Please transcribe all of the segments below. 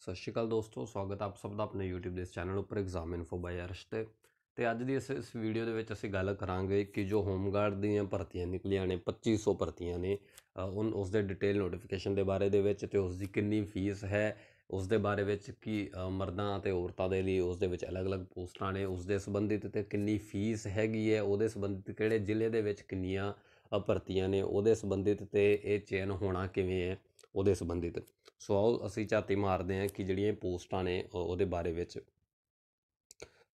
ਸਤਿ ਸ਼੍ਰੀ ਅਕਾਲ ਦੋਸਤੋ ਸਵਾਗਤ ਆਪ ਸਭ ਦਾ ਆਪਣੇ YouTube ਦੇ ਇਸ ਚੈਨਲ ਉੱਪਰ ਐਗਜ਼ਾਮ ਇਨਫੋ ਬਾਈ ਅਰਸ਼ ਤੇ ਤੇ ਅੱਜ ਦੀ ਇਸ ਇਸ ਵੀਡੀਓ ਦੇ ਵਿੱਚ ਅਸੀਂ ਗੱਲ ਕਰਾਂਗੇ ਕਿ ਜੋ ਹੋਮਗਾਰਡ ਦੀਆਂ ਭਰਤੀਆਂ ਨਿਕਲੀਆਂ ਨੇ 2500 ਭਰਤੀਆਂ ਨੇ ਉਹ ਉਸ ਦੇ ਡਿਟੇਲ ਨੋਟੀਫਿਕੇਸ਼ਨ ਦੇ ਬਾਰੇ ਦੇ ਵਿੱਚ ਤੇ ਉਸ ਦੀ ਕਿੰਨੀ ਫੀਸ ਹੈ ਉਸ ਦੇ ਬਾਰੇ ਵਿੱਚ ਕਿ ਮਰਦਾਂ ਅਤੇ ਔਰਤਾਂ ਦੇ ਲਈ ਉਸ ਦੇ ਵਿੱਚ ਅਲੱਗ-ਅਲੱਗ ਪੋਸਟਾਂ ਨੇ ਉਸ ਦੇ ਸੰਬੰਧਿਤ ਤੇ ਕਿੰਨੀ ਫੀਸ ਹੈਗੀ ਹੈ ਉਹਦੇ ਸੰਬੰਧਿਤ ਕਿਹੜੇ ਜ਼ਿਲ੍ਹੇ ਦੇ ਵਿੱਚ ਕਿੰਨੀਆਂ ਭਰਤੀਆਂ ਨੇ ਉਹਦੇ ਸੰਬੰਧਿਤ ਤੇ ਇਹ ਚੈਨ ਹੋਣਾ ਕਿਵੇਂ ਹੈ ਉਹਦੇ ਸੰਬੰਧਿਤ ਸੋ ਆਓ ਅਸੀਂ ਝਾਤੀ ਮਾਰਦੇ ਹਾਂ ਕਿ ਜਿਹੜੀਆਂ ਪੋਸਟਾਂ ਨੇ ਉਹਦੇ ਬਾਰੇ ਵਿੱਚ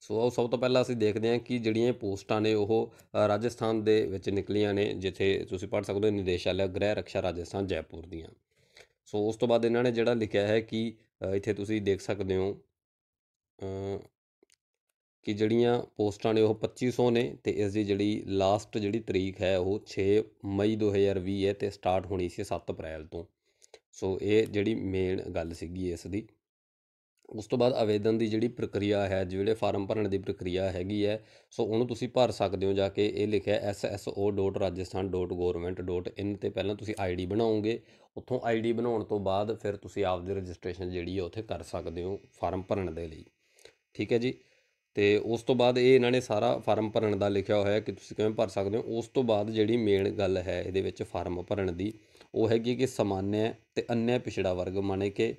ਸੋ ਆਓ ਸਭ ਤੋਂ ਪਹਿਲਾਂ ਅਸੀਂ ਦੇਖਦੇ ਹਾਂ ਕਿ ਜਿਹੜੀਆਂ ਪੋਸਟਾਂ ਨੇ ਉਹ ਰਾਜਸਥਾਨ ਦੇ ਵਿੱਚ ਨਿਕਲੀਆਂ ਨੇ ਜਿੱਥੇ ਤੁਸੀਂ ਪੜ੍ਹ ਸਕਦੇ ਹੋ ਨਿਦੇਸ਼ਾਲਾ ਗ੍ਰਹਿ ਰੱਖਿਆ ਰਾਜਸਥਾਨ ਜੈਪੁਰ ਦੀਆਂ ਸੋ ਉਸ ਤੋਂ ਬਾਅਦ ਇਹਨਾਂ ਨੇ ਜਿਹੜਾ ਲਿਖਿਆ ਹੈ ਕਿ ਇੱਥੇ ਤੁਸੀਂ ਦੇਖ ਸਕਦੇ ਹੋ ਕਿ ਜਿਹੜੀਆਂ ਪੋਸਟਾਂ ਨੇ ਉਹ 2500 ਨੇ ਤੇ ਇਸ ਦੀ ਜਿਹੜੀ ਲਾਸਟ ਜਿਹੜੀ ਤਰੀਕ ਹੈ ਉਹ 6 ਮਈ 2020 ਹੈ ਤੇ ਸਟਾਰਟ ਹੋਣੀ ਸੀ 7 ਅਪ੍ਰੈਲ ਤੋਂ ਸੋ ਇਹ ਜਿਹੜੀ ਮੇਨ ਗੱਲ ਸੀਗੀ ਇਸ ਦੀ ਉਸ ਤੋਂ ਬਾਅਦ ਆਵੇਦਨ ਦੀ ਜਿਹੜੀ ਪ੍ਰਕਿਰਿਆ ਹੈ ਜਿਹੜੇ ਫਾਰਮ ਭਰਨ ਦੀ ਪ੍ਰਕਿਰਿਆ ਹੈਗੀ ਹੈ ਸੋ ਉਹਨੂੰ ਤੁਸੀਂ ਭਰ ਸਕਦੇ ਹੋ ਜਾ ਕੇ ਇਹ ਲਿਖਿਆ sso.rajasthan.government.in ਤੇ ਪਹਿਲਾਂ ਤੁਸੀਂ ਆਈਡੀ ਬਣਾਓਗੇ ਉੱਥੋਂ ਆਈਡੀ ਬਣਾਉਣ ਤੋਂ ਬਾਅਦ ਫਿਰ ਤੁਸੀਂ ਆਪ ਦੀ ਰਜਿਸਟ੍ਰੇਸ਼ਨ ਜਿਹੜੀ ਹੈ ਉੱਥੇ ਕਰ ਸਕਦੇ ਹੋ ਫਾਰਮ ਭਰਨ ਦੇ ਲਈ ਠੀਕ ਹੈ ਜੀ ਤੇ ਉਸ ਤੋਂ ਬਾਅਦ ਇਹ ਇਹਨਾਂ ਨੇ ਸਾਰਾ ਫਾਰਮ ਭਰਨ ਦਾ ਲਿਖਿਆ ਹੋਇਆ ਕਿ ਤੁਸੀਂ ਕਿਵੇਂ ਭਰ ਸਕਦੇ ਹੋ ਉਸ ਤੋਂ ਬਾਅਦ ਜਿਹੜੀ ਮੇਨ ਗੱਲ ਹੈ ਇਹਦੇ ਵਿੱਚ ਫਾਰਮ ਭਰਨ ਦੀ ਉਹ ਹੈਗੀ ਕਿ ਸਮਾਨਿਆ ਤੇ ਅਨਿਆ ਪਿਛੜਾ ਵਰਗ ਮਾਨੇ ਕਿ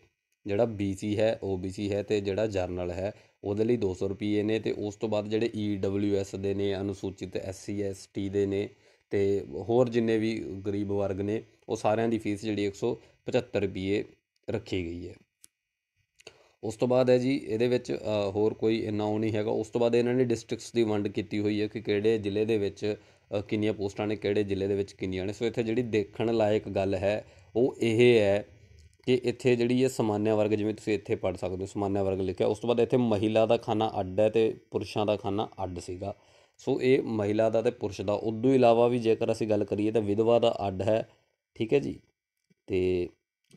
ਜਿਹੜਾ ਬੀਸੀ ਹੈ ਓਬੀਸੀ ਹੈ ਤੇ ਜਿਹੜਾ ਜਰਨਲ ਹੈ ਉਹਦੇ ਲਈ 200 ਰੁਪਏ ਨੇ ਤੇ ਉਸ ਤੋਂ ਬਾਅਦ ਜਿਹੜੇ ਈਡਬਲਯੂਐਸ e ਦੇ ਨੇ ਅਨੁਸੂਚਿਤ ਐਸਸੀ ਐਸਟੀ ਦੇ ਨੇ ਤੇ ਹੋਰ ਜਿੰਨੇ ਵੀ ਗਰੀਬ ਵਰਗ ਨੇ ਉਹ ਸਾਰਿਆਂ ਦੀ ਫੀਸ ਜਿਹੜੀ 175 ਰੁਪਏ ਰੱਖੀ ਗਈ ਹੈ ਉਸ ਤੋਂ ਬਾਅਦ ਹੈ ਜੀ ਇਹਦੇ ਵਿੱਚ ਹੋਰ ਕੋਈ ਇਨਾਉ ਨਹੀਂ ਹੈਗਾ ਉਸ ਤੋਂ ਬਾਅਦ ਇਹਨਾਂ ਨੇ ਡਿਸਟ੍ਰਿਕਟਸ ਦੀ ਵੰਡ ਕੀਤੀ ਹੋਈ ਹੈ ਕਿ ਕਿਹੜੇ ਜ਼ਿਲ੍ਹੇ ਦੇ ਵਿੱਚ ਕਿੰਨੀਆਂ ਪੋਸਟਾਂ ਨੇ ਕਿਹੜੇ ਜ਼ਿਲ੍ਹੇ ਦੇ ਵਿੱਚ ਕਿੰਨੀਆਂ ਨੇ ਸੋ ਇੱਥੇ ਜਿਹੜੀ ਦੇਖਣ ਲਾਇਕ ਗੱਲ ਹੈ ਉਹ ਇਹ ਹੈ ਕਿ ਇੱਥੇ ਜਿਹੜੀ ਇਹ ਸਮਾਨਿਆ ਵਰਗ ਜਿਵੇਂ ਤੁਸੀਂ ਇੱਥੇ ਪੜ ਸਕਦੇ ਹੋ ਸਮਾਨਿਆ ਵਰਗ ਲਿਖਿਆ ਉਸ ਤੋਂ ਬਾਅਦ ਇੱਥੇ ਮਹਿਲਾ ਦਾ ਖਾਨਾ ਅੱਡ ਹੈ ਤੇ ਪੁਰਸ਼ਾਂ ਦਾ ਖਾਨਾ ਅੱਡ ਸੀਗਾ ਸੋ ਇਹ ਮਹਿਲਾ ਦਾ ਤੇ ਪੁਰਸ਼ ਦਾ ਉਦੋਂ ਇਲਾਵਾ ਵੀ ਜੇਕਰ ਅਸੀਂ ਗੱਲ ਕਰੀਏ ਤਾਂ ਵਿਧਵਾ ਦਾ ਅੱਡ ਹੈ ਠੀਕ ਹੈ ਜੀ ਤੇ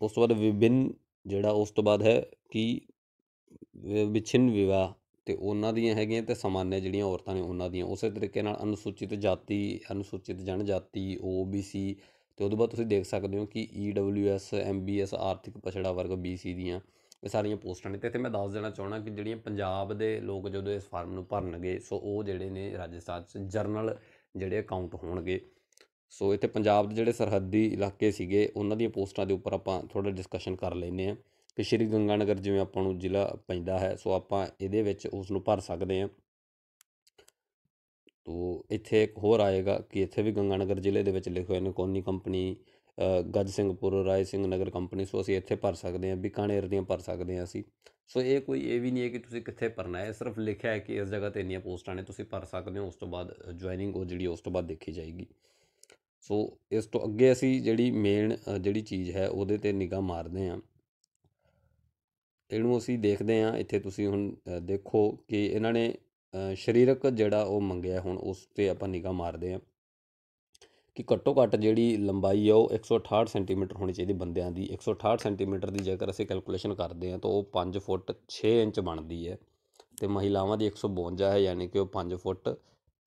ਉਸ ਤੋਂ ਬਾਅਦ ਵਿਭਿੰਨ ਜਿਹੜਾ ਉਸ ਤੋਂ ਬਾਅਦ ਹੈ ਕਿ ਵਿਛਿੰਨ ਵਿਵਾਹ ਤੇ ਉਹਨਾਂ ਦੀਆਂ ਹੈਗੀਆਂ ਤੇ ਸਮਾਨਿਆ ਜਿਹੜੀਆਂ ਔਰਤਾਂ ਨੇ ਉਹਨਾਂ ਦੀਆਂ ਉਸੇ ਤਰੀਕੇ ਨਾਲ ਅਨੁਸੂਚਿਤ ਜਾਤੀ ਅਨੁਸੂਚਿਤ ਜਨਜਾਤੀ ਓਬੀਸੀ ਤੇ ਉਦੋਂ ਬਾਅਦ ਤੁਸੀਂ ਦੇਖ ਸਕਦੇ ਹੋ ਕਿ ਈਡਬਲਯੂਐਸ e ਐਮਬੀਐਸ ਆਰਥਿਕ ਪਛੜਾ ਵਰਗ ਬੀਸੀ ਦੀਆਂ ਇਹ ਸਾਰੀਆਂ ਪੋਸਟਾਂ ਨੇ ਤੇ ਇੱਥੇ ਮੈਂ ਦੱਸ ਦੇਣਾ ਚਾਹਣਾ ਕਿ ਜਿਹੜੀਆਂ ਪੰਜਾਬ ਦੇ ਲੋਕ ਜਦੋਂ ਇਸ ਫਾਰਮ ਨੂੰ ਭਰਨਗੇ ਸੋ ਉਹ ਜਿਹੜੇ ਨੇ ਰਾਜਸਥਾਨ 'ਚ ਜਰਨਲ ਜਿਹੜੇ ਅਕਾਊਂਟ ਹੋਣਗੇ ਸੋ ਇੱਥੇ ਪੰਜਾਬ ਦੇ ਜਿਹੜੇ ਸਰਹੱਦੀ ਇਲਾਕੇ ਸੀਗੇ ਉਹਨਾਂ ਦੀਆਂ ਪੋਸਟਾਂ ਦੇ ਉੱਪਰ ਆਪਾਂ ਥੋੜਾ ਡਿਸਕਸ਼ਨ ਕਰ ਲੈਨੇ ਆ ਕਿ ਸ਼੍ਰੀ ਗੰਗਾਨਗਰ ਜਿਵੇਂ ਆਪਾਂ ਨੂੰ ਜ਼ਿਲ੍ਹਾ ਪੈਂਦਾ ਹੈ ਸੋ ਆਪਾਂ ਇਹਦੇ ਵਿੱਚ ਉਸ ਨੂੰ ਭਰ ਸਕਦੇ ਹਾਂ ਤੋ ਇੱਥੇ ਇੱਕ ਹੋਰ ਆਏਗਾ ਕਿ ਇੱਥੇ ਵੀ ਗੰਗਾਨਗਰ ਜ਼ਿਲ੍ਹੇ ਦੇ ਵਿੱਚ ਲਿਖੇ ਹੋਏ ਨੇ ਕੋਨੀ ਕੰਪਨੀ ਗੱਜ ਸਿੰਘਪੁਰ ਰਾਏ ਸਿੰਘ ਨਗਰ ਕੰਪਨੀ ਸੋ ਅਸੀਂ ਇੱਥੇ ਭਰ ਸਕਦੇ ਹਾਂ ਬਿਕਾਨੇਰ ਦੀਆਂ ਭਰ ਸਕਦੇ ਹਾਂ ਅਸੀਂ ਸੋ ਇਹ ਕੋਈ ਇਹ ਵੀ ਨਹੀਂ ਹੈ ਕਿ ਤੁਸੀਂ ਕਿੱਥੇ ਭਰਨਾ ਹੈ ਸਿਰਫ ਲਿਖਿਆ ਹੈ ਕਿ ਇਸ ਜਗ੍ਹਾ ਤੇ ਇੰਨੀਆਂ ਪੋਸਟਾਂ ਨੇ ਤੁਸੀਂ ਭਰ ਸਕਦੇ ਹੋ ਉਸ ਤੋਂ ਬਾਅਦ ਜੁਆਇਨਿੰਗ ਉਹ ਜਿਹੜੀ ਉਸ ਤੋਂ ਬਾਅਦ ਦੇਖੀ ਜਾਏਗੀ ਸੋ ਇਸ ਤੋਂ ਅੱਗੇ ਅਸੀਂ ਜਿਹੜੀ ਮੇਨ ਜਿਹੜੀ ਚੀਜ਼ ਹੈ ਉਹਦੇ ਤੇ ਨਿਗਾਹ ਮਾਰਦੇ ਹਾਂ ਇਹਨੂੰ ਅਸੀਂ ਦੇਖਦੇ ਹਾਂ ਇੱਥੇ ਤੁਸੀਂ ਹੁਣ ਦੇਖੋ ਕਿ ਇਹਨਾਂ ਨੇ ਸਰੀਰਕ ਜਿਹੜਾ ਉਹ ਮੰਗਿਆ ਹੁਣ ਉਸ ਤੇ ਆਪਾਂ ਨਿਗਾਹ ਮਾਰਦੇ ਹਾਂ ਕਿ ਘੱਟੋ ਘੱਟ ਜਿਹੜੀ ਲੰਬਾਈ ਆ ਉਹ 168 ਸੈਂਟੀਮੀਟਰ ਹੋਣੀ ਚਾਹੀਦੀ ਬੰਦਿਆਂ ਦੀ 168 ਸੈਂਟੀਮੀਟਰ ਦੀ ਜੇਕਰ ਅਸੀਂ ਕੈਲਕੂਲੇਸ਼ਨ ਕਰਦੇ ਹਾਂ ਤਾਂ ਉਹ 5 ਫੁੱਟ 6 ਇੰਚ ਬਣਦੀ ਹੈ ਤੇ ਮਹਿਲਾਵਾਂ ਦੀ 152 ਹੈ ਯਾਨੀ ਕਿ ਉਹ 5 ਫੁੱਟ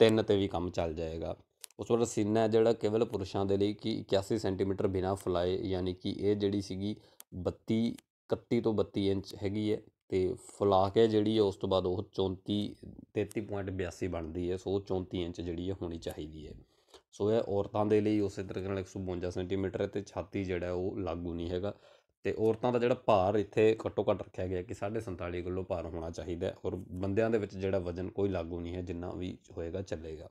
3 ਤੇ ਵੀ ਕੰਮ ਚੱਲ ਜਾਏਗਾ ਉਸ ਤੋਂ ਬਾਅਦ ਸੀਨਾ ਜਿਹੜਾ ਕੇਵਲ ਪੁਰਸ਼ਾਂ ਦੇ ਲਈ ਕਿ 81 ਸੈਂਟੀਮੀਟਰ ਬਿਨਾ ਫੁਲਾਏ ਯਾਨੀ ਕਿ ਇਹ ਜਿਹੜੀ ਸੀਗੀ 32 31 ਤੋਂ 32 ਇੰਚ ਹੈਗੀ ਹੈ ਤੇ ਫਲਾਕ ਹੈ ਜਿਹੜੀ ਉਸ ਤੋਂ ਬਾਅਦ ਉਹ 34 33.82 ਬਣਦੀ ਹੈ ਸੋ 34 ਇੰਚ ਜਿਹੜੀ ਹੈ ਹੋਣੀ ਚਾਹੀਦੀ ਹੈ ਸੋ ਇਹ ਔਰਤਾਂ ਦੇ ਲਈ ਉਸੇ ਤਰ੍ਹਾਂ ਨਾਲ 152 ਸੈਂਟੀਮੀਟਰ ਤੇ ਛਾਤੀ ਜਿਹੜਾ ਉਹ ਲਾਗੂ ਨਹੀਂ ਹੈਗਾ ਤੇ ਔਰਤਾਂ ਦਾ ਜਿਹੜਾ ਭਾਰ ਇੱਥੇ ਘੱਟੋ ਘੱਟ ਰੱਖਿਆ ਗਿਆ ਕਿ 47.5 ਕਿਲੋ ਭਾਰ ਹੋਣਾ ਚਾਹੀਦਾ ਔਰ ਬੰਦਿਆਂ ਦੇ ਵਿੱਚ ਜਿਹੜਾ ਵਜਨ ਕੋਈ ਲਾਗੂ ਨਹੀਂ ਹੈ ਜਿੰਨਾ ਵੀ ਹੋਏਗਾ ਚੱਲੇਗਾ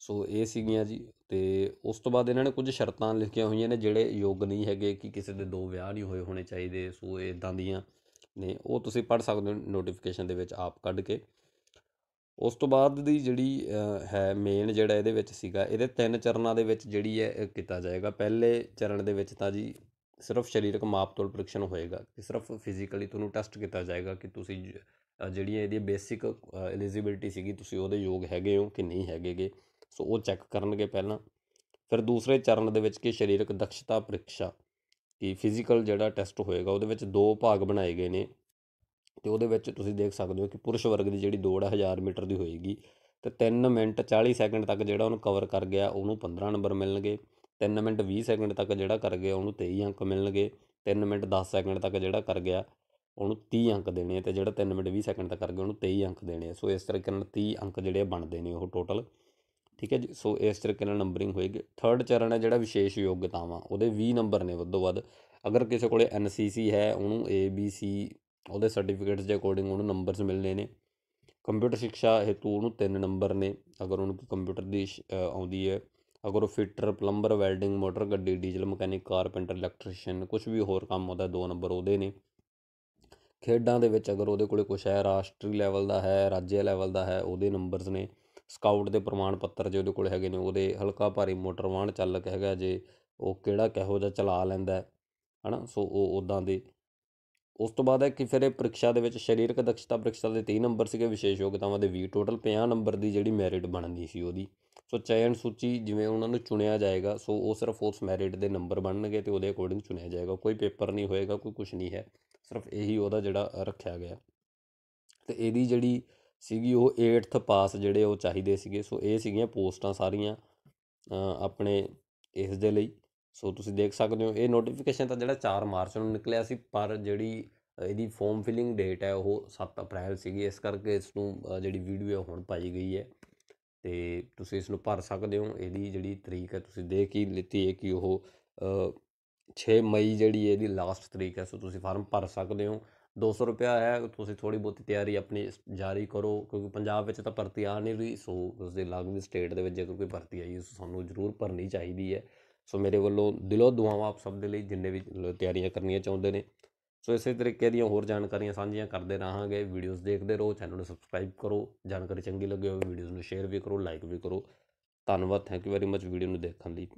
ਸੋ ਇਹ ਸੀਗੀਆਂ ਜੀ ਤੇ ਉਸ ਤੋਂ ਬਾਅਦ ਇਹਨਾਂ ਨੇ ਕੁਝ ਸ਼ਰਤਾਂ ਲਿਖੀਆਂ ਹੋਈਆਂ ਨੇ ਜਿਹੜੇ ਯੋਗ ਨਹੀਂ ਹੈਗੇ ਕਿ ਕਿਸੇ ਦੇ ਦੋ ਵਿਆਹ ਨਹੀਂ ਹੋਏ ਹੋਣੇ ਚਾਹੀਦੇ ਸੋ ਇਦਾਂ ਦੀਆਂ ਨੇ ਉਹ ਤੁਸੀਂ ਪੜ ਸਕਦੇ ਹੋ ਨੋਟੀਫਿਕੇਸ਼ਨ ਦੇ ਵਿੱਚ ਆਪ ਕੱਢ ਕੇ ਉਸ ਤੋਂ ਬਾਅਦ ਦੀ ਜਿਹੜੀ ਹੈ ਮੇਨ ਜਿਹੜਾ ਇਹਦੇ ਵਿੱਚ ਸੀਗਾ ਇਹਦੇ ਤਿੰਨ ਚਰਨਾਂ ਦੇ ਵਿੱਚ ਜਿਹੜੀ ਹੈ ਕੀਤਾ ਜਾਏਗਾ ਪਹਿਲੇ ਚਰਨ ਦੇ ਵਿੱਚ ਤਾਂ ਜੀ ਸਿਰਫ ਸਰੀਰਕ ਮਾਪਤੋਲ ਪ੍ਰੀਖਣ ਹੋਏਗਾ ਕਿ ਸਿਰਫ ਫਿਜ਼ੀਕਲੀ ਤੁਹਾਨੂੰ ਟੈਸਟ ਕੀਤਾ ਜਾਏਗਾ ਕਿ ਤੁਸੀਂ ਜਿਹੜੀਆਂ ਇਹਦੀ ਬੇਸਿਕ ਐਲੀਜੀਬਿਲਟੀ ਸੀਗੀ ਤੁਸੀਂ ਉਹਦੇ ਯੋਗ ਹੈਗੇ ਹੋ ਕਿ ਨਹੀਂ ਹੈਗੇਗੇ ਸੋ ਉਹ ਚੈੱਕ ਕਰਨਗੇ ਪਹਿਲਾਂ ਫਿਰ ਦੂਸਰੇ ਚਰਨ ਦੇ ਵਿੱਚ ਕੀ ਸਰੀਰਕ ਦਕਸ਼ਤਾ ਪ੍ਰੀਖਿਆ ਕਿ ਫਿਜ਼ੀਕਲ ਜਿਹੜਾ ਟੈਸਟ ਹੋਏਗਾ ਉਹਦੇ ਵਿੱਚ ਦੋ ਭਾਗ ਬਣਾਏ ਗਏ ਨੇ ਤੇ ਉਹਦੇ ਵਿੱਚ ਤੁਸੀਂ ਦੇਖ ਸਕਦੇ ਹੋ ਕਿ ਪੁਰਸ਼ ਵਰਗ ਦੀ ਜਿਹੜੀ ਦੌੜ ਹੈ 1000 ਮੀਟਰ ਦੀ ਹੋਏਗੀ ਤੇ 3 ਮਿੰਟ 40 ਸੈਕਿੰਡ ਤੱਕ ਜਿਹੜਾ ਉਹਨੂੰ ਕਵਰ ਕਰ ਗਿਆ ਉਹਨੂੰ 15 ਨੰਬਰ ਮਿਲਣਗੇ 3 ਮਿੰਟ 20 ਸੈਕਿੰਡ ਤੱਕ ਜਿਹੜਾ ਕਰ ਗਿਆ ਉਹਨੂੰ 23 ਅੰਕ ਮਿਲਣਗੇ 3 ਮਿੰਟ 10 ਸੈਕਿੰਡ ਤੱਕ ਜਿਹੜਾ ਕਰ ਗਿਆ ਉਹਨੂੰ 30 ਅੰਕ ਦੇਣੇ ਤੇ ਜਿਹੜਾ 3 ਮਿੰਟ 20 ਸੈਕਿੰਡ ਤੱਕ ਕਰ ਗਿਆ ਉਹਨੂੰ 23 ਅੰਕ ਦੇਣੇ ਸੋ ਇਸ ਤਰ੍ਹਾਂ ਕਰਨ 30 ਅੰਕ ਜਿਹੜੇ ਬਣਦੇ ਨੇ ਉਹ ਟੋਟਲ ਠੀਕ ਹੈ ਜੀ ਸੋ ਇਸ ਤਰੀਕੇ ਨਾਲ ਨੰਬਰਿੰਗ ਹੋਏਗੀ ਥਰਡ ਚਰਨ ਹੈ ਜਿਹੜਾ ਵਿਸ਼ੇਸ਼ ਯੋਗਤਾਵਾਂ ਉਹਦੇ 20 ਨੰਬਰ ਨੇ ਵੱਧੋ ਵੱਧ ਅਗਰ ਕਿਸੇ ਕੋਲੇ ਐਨਸੀਸੀ ਹੈ ਉਹਨੂੰ ਏ ਬੀ ਸੀ ਉਹਦੇ ਸਰਟੀਫਿਕੇਟਸ ਦੇ ਅਕੋਰਡਿੰਗ ਉਹਨੂੰ ਨੰਬਰਸ ਮਿਲਨੇ ਨੇ ਕੰਪਿਊਟਰ ਸਿੱਖਿਆ ਹੇਤੂ ਉਹਨੂੰ 3 ਨੰਬਰ ਨੇ ਅਗਰ ਉਹਨੂੰ ਕੰਪਿਊਟਰ ਦੀ ਆਉਂਦੀ ਹੈ ਅਗਰ ਉਹ ਫਿਟਰ ਪਲੰਬਰ ਵੈਲਡਿੰਗ ਮੋਟਰ ਗੱਡੀ ਡੀਜ਼ਲ ਮਕੈਨਿਕ ਕਾਰਪੈਂਟਰ ਇਲੈਕਟ੍ਰੀਸ਼ੀਅਨ ਕੁਝ ਵੀ ਹੋਰ ਕੰਮ ਉਹਦਾ 2 ਨੰਬਰ ਉਹਦੇ ਨੇ ਖੇਡਾਂ ਦੇ ਵਿੱਚ ਅਗਰ ਉਹਦੇ ਕੋਲੇ ਕੁਝ ਹੈ ਰਾਸ਼ਟਰੀ ਲੈਵਲ ਦਾ ਹੈ ਰਾਜਿਆ ਲੈਵਲ ਦਾ ਹੈ ਉਹਦੇ ਨੰਬਰਸ ਨੇ ਸਕਾਊਟ ਦੇ ਪ੍ਰਮਾਣ ਪੱਤਰ ਜੇ ਉਹਦੇ ਕੋਲ ਹੈਗੇ ਨੇ ਉਹਦੇ ਹਲਕਾ ਭਾਰੀ ਮੋਟਰ ਵਾਹਨ ਚਾਲਕ ਹੈਗਾ ਜੇ ਉਹ ਕਿਹੜਾ ਕਹੋ ਜਿਹਾ ਚਲਾ ਲੈਂਦਾ ਹਨਾ ਸੋ ਉਹ ਉਦਾਂ ਦੇ ਉਸ ਤੋਂ ਬਾਅਦ ਹੈ ਕਿ ਫਿਰ ਇਹ ਪ੍ਰੀਖਿਆ ਦੇ ਵਿੱਚ ਸਰੀਰਕ ਦਕਸ਼ਤਾ ਪ੍ਰੀਖਿਆ ਦੇ 3 ਨੰਬਰ ਸੀਗੇ ਵਿਸ਼ੇਸ਼ ਯੋਗਤਾਵਾਂ ਦੇ 20 ਟੋਟਲ 50 ਨੰਬਰ ਦੀ ਜਿਹੜੀ ਮੈਰਿਟ ਬਣਨੀ ਸੀ ਉਹਦੀ ਸੋ ਚੈਨ ਸੂਚੀ ਜਿਵੇਂ ਉਹਨਾਂ ਨੂੰ ਚੁਣਿਆ ਜਾਏਗਾ ਸੋ ਉਹ ਸਿਰਫ ਉਸ ਮੈਰਿਟ ਦੇ ਨੰਬਰ ਬਣਨਗੇ ਤੇ ਉਹਦੇ ਅਕੋਰਡਿੰਗ ਚੁਣਿਆ ਜਾਏਗਾ ਕੋਈ ਪੇਪਰ ਨਹੀਂ ਹੋਏਗਾ ਕੋਈ ਕੁਝ ਨਹੀਂ ਹੈ ਸਿਰਫ ਇਹੀ ਉਹਦਾ ਜਿਹੜਾ ਰੱਖਿਆ ਗਿਆ ਤੇ ਇਹਦੀ ਜਿਹੜੀ ਸੀਗੀ ਉਹ 8th ਪਾਸ ਜਿਹੜੇ ਉਹ ਚਾਹੀਦੇ ਸੀਗੇ ਸੋ ਇਹ ਸੀਗੀਆਂ ਪੋਸਟਾਂ ਸਾਰੀਆਂ ਆਪਣੇ ਇਸ ਦੇ ਲਈ ਸੋ ਤੁਸੀਂ ਦੇਖ ਸਕਦੇ ਹੋ ਇਹ ਨੋਟੀਫਿਕੇਸ਼ਨ ਤਾਂ ਜਿਹੜਾ 4 ਮਾਰਚ ਨੂੰ ਨਿਕਲਿਆ ਸੀ ਪਰ ਜਿਹੜੀ ਇਹਦੀ ਫਾਰਮ ਫਿਲਿੰਗ ਡੇਟ ਹੈ ਉਹ 7 ਅਪ੍ਰੈਲ ਸੀਗੀ ਇਸ ਕਰਕੇ ਇਸ ਨੂੰ ਜਿਹੜੀ ਵੀਡੀਓ ਹੁਣ ਪਾਈ ਗਈ ਹੈ ਤੇ ਤੁਸੀਂ ਇਸ ਨੂੰ ਭਰ ਸਕਦੇ ਹੋ ਇਹਦੀ ਜਿਹੜੀ ਤਰੀਕ ਹੈ ਤੁਸੀਂ ਦੇਖ ਹੀ ਲਿੱਤੀ ਹੈ ਕਿ ਉਹ 6 ਮਈ ਜਿਹੜੀ ਇਹਦੀ ਲਾਸਟ ਤਰੀਕ ਹੈ ਸੋ ਤੁਸੀਂ ਫਾਰਮ ਭਰ ਸਕਦੇ ਹੋ 200 ਰੁਪਿਆ ਹੈ ਤੁਸੀਂ ਥੋੜੀ ਬਹੁਤੀ ਤਿਆਰੀ ਆਪਣੀ ਜਾਰੀ ਕਰੋ ਕਿਉਂਕਿ ਪੰਜਾਬ ਵਿੱਚ ਤਾਂ ਭਰਤੀ ਆ ਨਹੀਂ ਰਹੀ ਸੋ ਉਸ ਦੇ ਲਾਗਲੀ ਸਟੇਟ ਦੇ ਵਿੱਚ ਜੇਕਰ ਕੋਈ ਭਰਤੀ ਆਈ ਉਸ ਸਾਨੂੰ ਜ਼ਰੂਰ ਭਰਨੀ ਚਾਹੀਦੀ ਹੈ ਸੋ ਮੇਰੇ ਵੱਲੋਂ ਦਿਲੋਂ ਦੁਆਵਾਂ ਆਪ ਸਭ ਦੇ ਲਈ ਜਿੰਨੇ ਵੀ ਤਿਆਰੀਆਂ ਕਰਨੀਆਂ ਚਾਹੁੰਦੇ ਨੇ ਸੋ ਇਸੇ ਤਰੀਕੇ ਦੀਆਂ ਹੋਰ ਜਾਣਕਾਰੀਆਂ ਸਾਂਝੀਆਂ ਕਰਦੇ ਰਹਾਂਗੇ ਵੀਡੀਓਜ਼ ਦੇਖਦੇ ਰਹੋ ਚੈਨਲ ਨੂੰ ਸਬਸਕ੍ਰਾਈਬ ਕਰੋ ਜਾਣਕਾਰੀ ਚੰਗੀ ਲੱਗੇ ਹੋਵੇ ਵੀਡੀਓਜ਼ ਨੂੰ ਸ਼ੇਅਰ ਵੀ ਕਰੋ ਲਾਈਕ ਵੀ ਕਰੋ ਧੰਨਵਾਦ thank you very much video ਨੂੰ ਦੇਖਣ ਲਈ